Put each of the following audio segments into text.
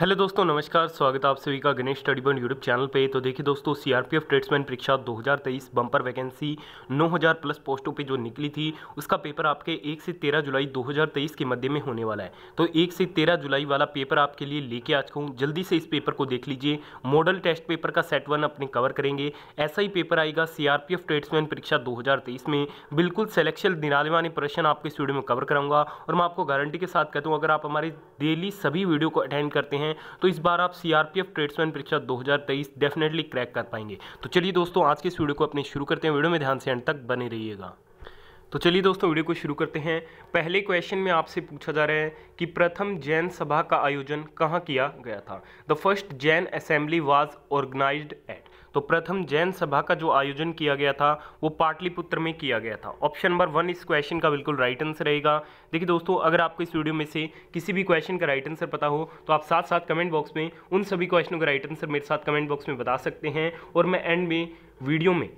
hello दोस्तों नमस्कार स्वागत है आप सभी का गणेश स्टडी बन यूट्यूब चैनल पे तो देखिए दोस्तों सीआरपीएफ ट्रेड्समैन परीक्षा 2023 बम्पर वैकेंसी 9000 प्लस पोस्टों पे जो निकली थी उसका पेपर आपके 1 से 13 जुलाई 2023 के मध्य में होने वाला है तो 1 से 13 जुलाई वाला पेपर आपके लिए लेके आ चुका हूँ जल्दी से इस पेपर को देख लीजिए मॉडल टेस्ट पेपर का सेट वन अपने कवर करेंगे ऐसा ही पेपर आएगा सी ट्रेड्समैन परीक्षा दो में बिल्कुल सेलेक्शन निराले वाले प्रश्न आपके इस वीडियो में कवर कराऊंगा और मैं आपको गारंटी के साथ कहता हूँ अगर आप हमारे डेली सभी वीडियो को अटेंड करते हैं हैं तो इस बार आप C R P F tradesman परीक्षा 2023 डेफिनेटली क्रैक कर पाएंगे तो चलिए दोस्तों आज के इस वीडियो को अपने शुरू करते हैं वीडियो में ध्यान से एंड तक बने रहिएगा तो चलिए दोस्तों वीडियो को शुरू करते हैं पहले क्वेश्चन में आपसे पूछा जा रहा है कि प्रथम जैन सभा का आयोजन कहाँ किया गया था the first Jain assembly was organised at तो प्रथम जैन सभा का जो आयोजन किया गया था वो पाटलिपुत्र में किया गया था ऑप्शन नंबर वन इस क्वेश्चन का बिल्कुल राइट आंसर रहेगा देखिए दोस्तों अगर आपको इस वीडियो में से किसी भी क्वेश्चन का राइट आंसर पता हो तो आप साथ साथ कमेंट बॉक्स में उन सभी क्वेश्चनों का राइट आंसर मेरे साथ कमेंट बॉक्स में बता सकते हैं और मैं एंड में वीडियो में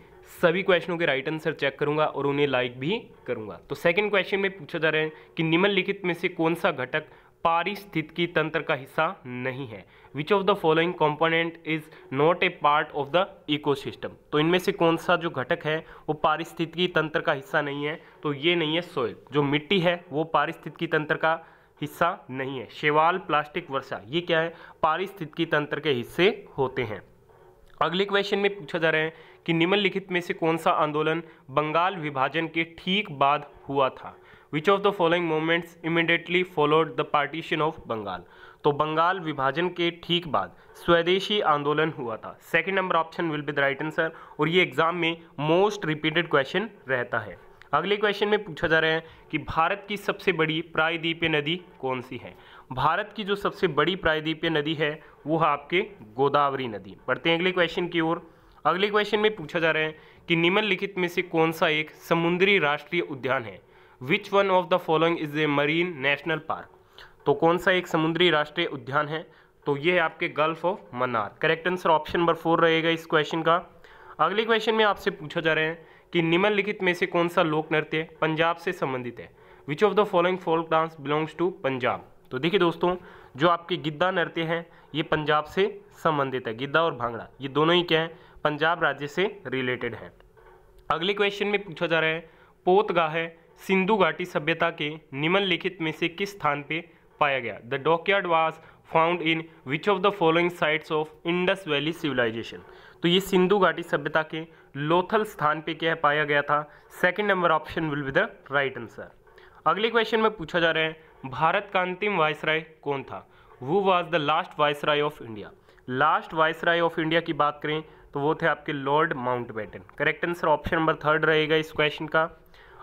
सभी क्वेश्चनों के राइट आंसर चेक करूंगा और उन्हें लाइक भी करूंगा तो सेकंड क्वेश्चन में पूछा जा रहा है कि निम्नलिखित में से कौन सा घटक पारिस्थितिकी तंत्र का हिस्सा नहीं है which of the following component is not a part of the ecosystem तो इनमें से कौन सा जो घटक है वो पारिस्थितिकी तंत्र का हिस्सा नहीं है तो ये नहीं है सोयल जो मिट्टी है वो पारिस्थितिकी तंत्र का हिस्सा नहीं है शेवाल प्लास्टिक वर्षा ये क्या है पारिस्थितिकी तंत्र के हिस्से होते हैं अगले क्वेश्चन में पूछा जा रहा है कि निम्नलिखित में से कौन सा आंदोलन बंगाल विभाजन के ठीक बाद हुआ था which of the following movements immediately followed the partition of Bengal तो बंगाल विभाजन के ठीक बाद स्वदेशी आंदोलन हुआ था second number option will be the right answer और ये एग्जाम में मोस्ट रिपीटेड क्वेश्चन रहता है अगले क्वेश्चन में पूछा जा रहा है कि भारत की सबसे बड़ी प्रायद्वीपीय नदी कौन सी है भारत की जो सबसे बड़ी प्रायद्वीपीय नदी है वो है आपके गोदावरी नदी बढ़ते हैं अगले क्वेश्चन की ओर अगले क्वेश्चन में पूछा जा रहा है कि निम्नलिखित में से कौन सा एक समुद्री राष्ट्रीय उद्यान है which one of the following is a marine national park तो कौन सा एक समुद्री राष्ट्रीय उद्यान है तो ये है आपके gulf of Mannar correct answer option number four रहेगा इस क्वेश्चन का अगले क्वेश्चन में आपसे पूछा जा रहे हैं कि निम्नलिखित में से कौन सा लोक नृत्य पंजाब से संबंधित है which of the following folk dance belongs to Punjab तो देखिए दोस्तों जो आपके गिद्धा नृत्य हैं ये पंजाब से संबंधित है गिद्धा और भांगड़ा ये दोनों ही क्या है पंजाब राज्य से रिलेटेड है अगले क्वेश्चन में पूछा जा रहा है पोतगाह है सिंधु घाटी सभ्यता के निम्नलिखित में से किस स्थान पे पाया गया the dockyard was found in which of the following sites of Indus valley civilisation तो ये सिंधु घाटी सभ्यता के लोथल स्थान पे क्या पाया गया था second number option will be the right answer अगले क्वेश्चन में पूछा जा रहा है भारत का अंतिम वायसराय कौन था who was the last viceroy of India last viceroy of India की बात करें तो वो थे आपके Lord Batten correct answer option number third रहेगा इस क्वेश्चन का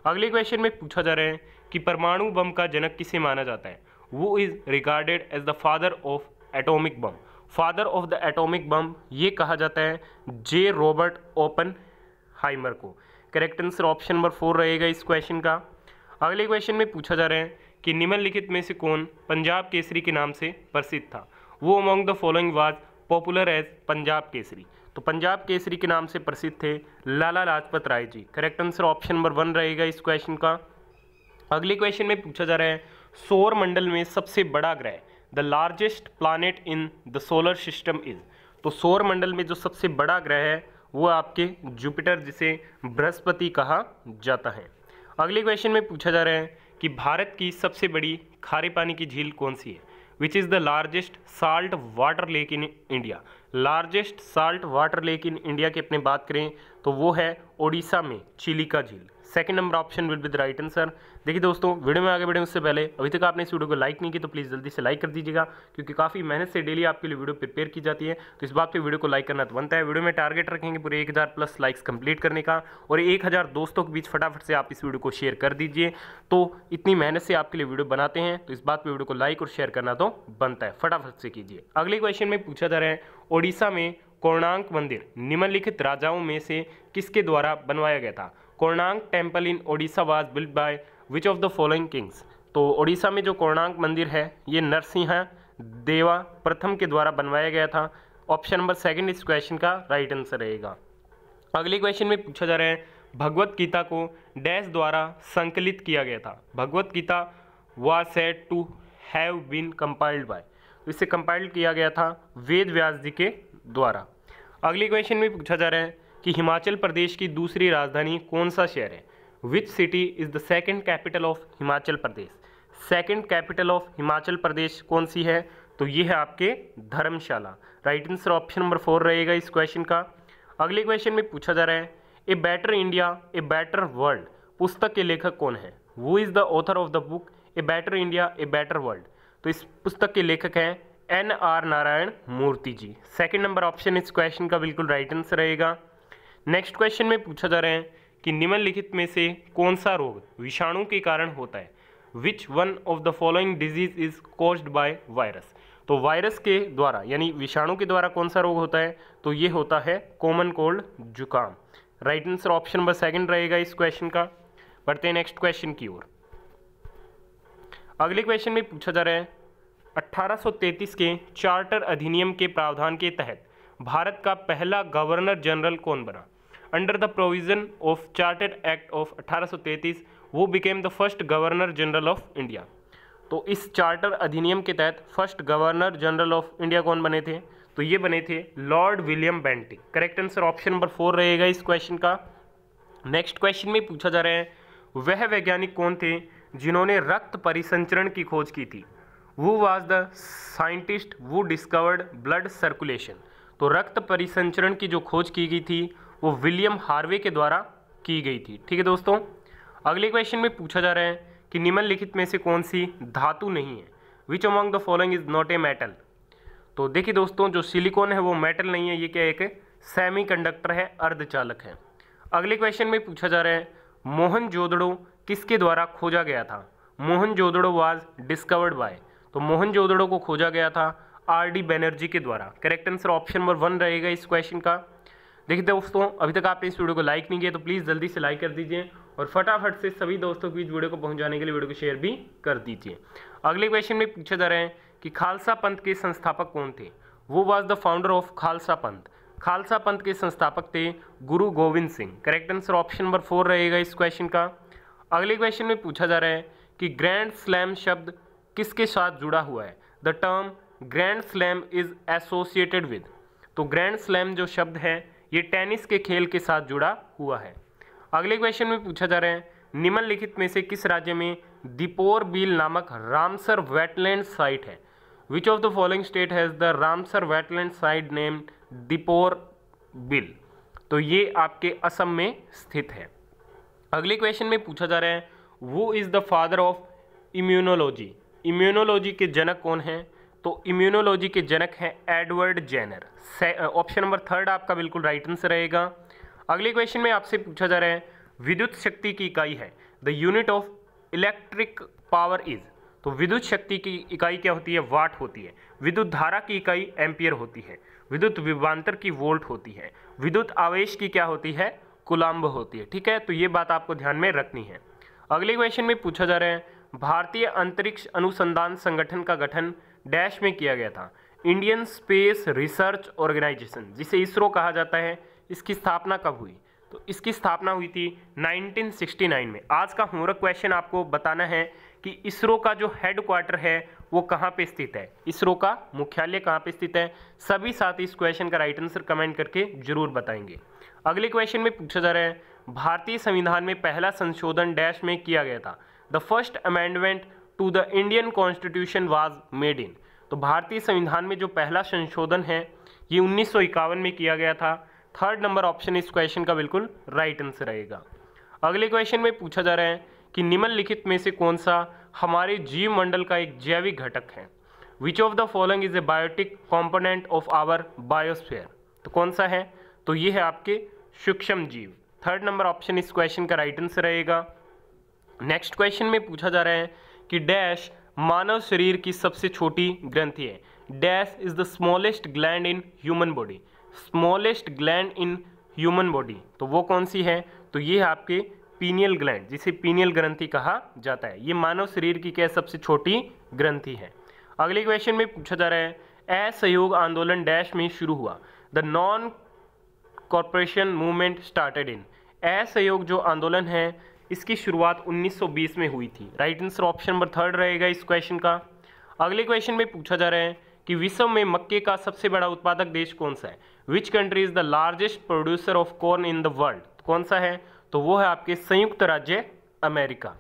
अगले क्वेश्चन में पूछा जा रहा है कि परमाणु बम का जनक किसे माना जाता है वो is regarded as the father of atomic bomb father of the atomic bomb ये कहा जाता है जे रॉबर्ट ओपन हाइमर को correct answer option number four रहेगा इस क्वेश्चन का अगले क्वेश्चन में पूछा जा रहा है कि निम्नलिखित में से कौन पंजाब केसरी के नाम से प्रसिद्ध था who among the following was popular as Punjab Kesari तो पंजाब केसरी के नाम से प्रसिद्ध थे Lala Lajpat Rai ji correct answer option number one रहेगा इस क्वेश्चन का अगले क्वेश्चन में पूछा जा रहा है सौर मंडल में सबसे बड़ा ग्रह the largest planet in the solar system is तो सौर मंडल में जो सबसे बड़ा ग्रह है वो आपके जुपिटर जिसे बृहस्पति कहा जाता है अगले क्वेश्चन में पूछा जा रहा है कि भारत की सबसे बड़ी खारे पानी की झील कौन सी है which is the largest salt water lake in India largest salt water lake in India की अपने बात करें तो वो है ओडिशा में चिलिका झील second number option will be the right answer देखिए दोस्तों वीडियो में आगे बढ़े उससे पहले अभी तक आपने इस वीडियो को लाइक नहीं की तो प्लीज़ जल्दी से लाइक कर दीजिएगा क्योंकि काफ़ी मेहनत से डेली आपके लिए वीडियो प्रिपेयर की जाती है तो इस बात पर वीडियो को लाइक करना तो बनता है वीडियो में टारगेट रखेंगे पूरे एक प्लस लाइक्स कंप्लीट करने का और एक दोस्तों के बीच फटाफट से आप इस वीडियो को शेयर कर दीजिए तो इतनी मेहनत से आपके लिए वीडियो बनाते हैं तो इस बात पर वीडियो को लाइक और शेयर करना तो बनता है फटाफट से कीजिए अगले क्वेश्चन में पूछा जा रहा है ओडिशा में कोणार्क मंदिर निम्नलिखित राजाओं में से किसके द्वारा बनवाया गया था Konark temple in Odisha was build by which of the following kings तो ओडिशा में जो कोणांक मंदिर है ये नरसिंह देवा प्रथम के द्वारा बनवाया गया था ऑप्शन नंबर सेकंड इस क्वेश्चन का राइट आंसर रहेगा अगले क्वेश्चन में पूछा जा रहा है भगवत गीता को डैश द्वारा संकलित किया गया था Bhagavad Gita was said to have been compiled by इसे कंपाइल्ड किया गया था वेद व्यास जी के द्वारा अगले क्वेश्चन में पूछा जा रहा है कि हिमाचल प्रदेश की दूसरी राजधानी कौन सा शहर है which city is the second capital of Himachal Pradesh second capital of Himachal Pradesh कौन सी है तो ये है आपके Dharamshala right answer option number four रहेगा इस क्वेश्चन का अगले क्वेश्चन में पूछा जा रहा है a better India a better world पुस्तक के लेखक कौन है वो is the author of the book a better India a better world तो इस पुस्तक के लेखक हैं N R Narayana Murthy ji second number option इस क्वेश्चन का बिल्कुल राइट आंसर रहेगा नेक्स्ट क्वेश्चन में पूछा जा रहा है कि निम्नलिखित में से कौन सा रोग विषाणु के कारण होता है which one of the following disease is caused by virus तो वायरस के द्वारा यानी विषाणु के द्वारा कौन सा रोग होता है तो ये होता है कॉमन कोल्ड जुकाम right answer option number second रहेगा इस क्वेश्चन का बढ़ते हैं नेक्स्ट क्वेश्चन की ओर अगले क्वेश्चन में पूछा जा रहा है 1833 के चार्टर अधिनियम के प्रावधान के तहत भारत का पहला गवर्नर जनरल कौन बना under the provision of chartered act of 1833 who became the first governor general of India तो इस चार्टर अधिनियम के तहत first governor general of India कौन बने थे तो ये बने थे Lord William Bentinck correct answer option number four रहेगा इस क्वेश्चन का नेक्स्ट क्वेश्चन में पूछा जा रहा है वह वैज्ञानिक कौन थे जिन्होंने रक्त परिसंचरण की खोज की थी who was the scientist who discovered blood circulation तो रक्त परिसंचरण की जो खोज की गई थी वो विलियम हार्वे के द्वारा की गई थी ठीक है दोस्तों अगले क्वेश्चन में पूछा जा रहा है कि निम्नलिखित में से कौन सी धातु नहीं है which among the following is not a metal तो देखिए दोस्तों जो सिलिकॉन है वो मेटल नहीं है ये क्या एक सेमी कंडक्टर है अर्धचालक है अगले क्वेश्चन में पूछा जा रहा है मोहन जोदड़ो किसके द्वारा खोजा गया था मोहन जोदड़ो वाज डिस्कवर्ड बाय तो मोहन जोदड़ो को खोजा गया था आर डी बैनर्जी के द्वारा correct answer option number one रहेगा इस क्वेश्चन का देखिए दोस्तों अभी तक आपने इस वीडियो को लाइक नहीं किया तो प्लीज़ जल्दी से लाइक कर दीजिए और फटाफट से सभी दोस्तों के बीच वीडियो को पहुंचाने के लिए वीडियो को शेयर भी कर दीजिए अगले क्वेश्चन में पूछा जा रहा है कि खालसा पंथ के संस्थापक कौन थे who was the founder of Khalsa Panth Khalsa Panth के संस्थापक थे Guru Gobind Singh correct answer option number four रहेगा इस क्वेश्चन का अगले क्वेश्चन में पूछा जा रहा है कि ग्रैंड स्लैम शब्द किसके साथ जुड़ा हुआ है the term grand slam is associated with तो ग्रैंड स्लैम जो शब्द है ये टेनिस के खेल के साथ जुड़ा हुआ है अगले क्वेश्चन में पूछा जा रहे हैं निम्नलिखित में से किस राज्य में दीपोर बिल नामक रामसर वेटलैंड साइट है which of the following state has the Ramsar wetland site name Deepor Beel तो ये आपके असम में स्थित है अगले क्वेश्चन में पूछा जा रहा है वो is the father of immunology immunology के जनक कौन हैं तो इम्यूनोलॉजी के जनक हैं Edward Jenner option number third आपका बिल्कुल राइट आंसर रहेगा अगले क्वेश्चन में आपसे पूछा जा रहा है विद्युत शक्ति की इकाई है the unit of electric power is तो विद्युत शक्ति की इकाई क्या होती है वाट होती है विद्युत धारा की इकाई एम्पियर होती है विद्युत विभांतर की वोल्ट होती है विद्युत आवेश की क्या होती है कुलाम्ब होती है ठीक है तो ये बात आपको ध्यान में रखनी है अगले क्वेश्चन में पूछा जा रहा है भारतीय अंतरिक्ष अनुसंधान संगठन का गठन डैश में किया गया था इंडियन स्पेस रिसर्च ऑर्गेनाइजेशन जिसे इसरो कहा जाता है इसकी स्थापना कब हुई तो इसकी स्थापना हुई थी 1969 में आज का होमवर्क क्वेश्चन आपको बताना है कि इसरो का जो हेड क्वार्टर है वो कहाँ पे स्थित है इसरो का मुख्यालय कहाँ पे स्थित है सभी साथ इस क्वेश्चन का राइट आंसर कमेंट करके जरूर बताएंगे अगले क्वेश्चन में पूछा जा रहा है भारतीय संविधान में पहला संशोधन डैश में किया गया था the first amendment to the Indian constitution was made in तो भारतीय संविधान में जो पहला संशोधन है ये उन्नीस में किया गया था थर्ड नंबर ऑप्शन इस क्वेश्चन का बिल्कुल राइट आंसर रहेगा अगले क्वेश्चन में पूछा जा रहा है कि निम्नलिखित में से कौन सा हमारे जीव मंडल का एक जैविक घटक है which of the following is a biotic component of our biosphere तो कौन सा है तो ये है आपके सूक्ष्म जीव थर्ड नंबर ऑप्शन इस क्वेश्चन का राइट आंसर रहेगा नेक्स्ट क्वेश्चन में पूछा जा रहा है कि डैश मानव शरीर की सबसे छोटी ग्रंथि है dash is the smallest gland in human body smallest gland in human body तो वो कौन सी है तो ये है आपके पीनियल ग्लैंड जिसे पीनियल ग्रंथि कहा जाता है ये मानव शरीर की क्या सबसे छोटी ग्रंथि है अगले क्वेश्चन में पूछा जा रहा है असहयोग आंदोलन डैश में शुरू हुआ the non corporation movement started in असहयोग जो आंदोलन है इसकी शुरुआत 1920 में हुई थी right answer option number third रहेगा इस क्वेश्चन का अगले क्वेश्चन में पूछा जा रहा है कि विश्व में मक्के का सबसे बड़ा उत्पादक देश कौन सा है which country is the largest producer of corn in the world कौन सा है तो वो है आपके संयुक्त राज्य अमेरिका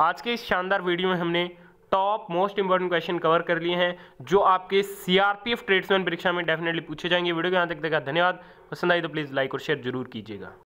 आज के इस शानदार वीडियो में हमने top most important question cover कर लिए हैं जो आपके सीआरपीएफ ट्रेड्समैन परीक्षा में डेफिनेटली पूछे जाएंगे वीडियो के यहाँ तक देखा धन्यवाद पसंद आई तो प्लीज़ लाइक और शेयर जरूर कीजिएगा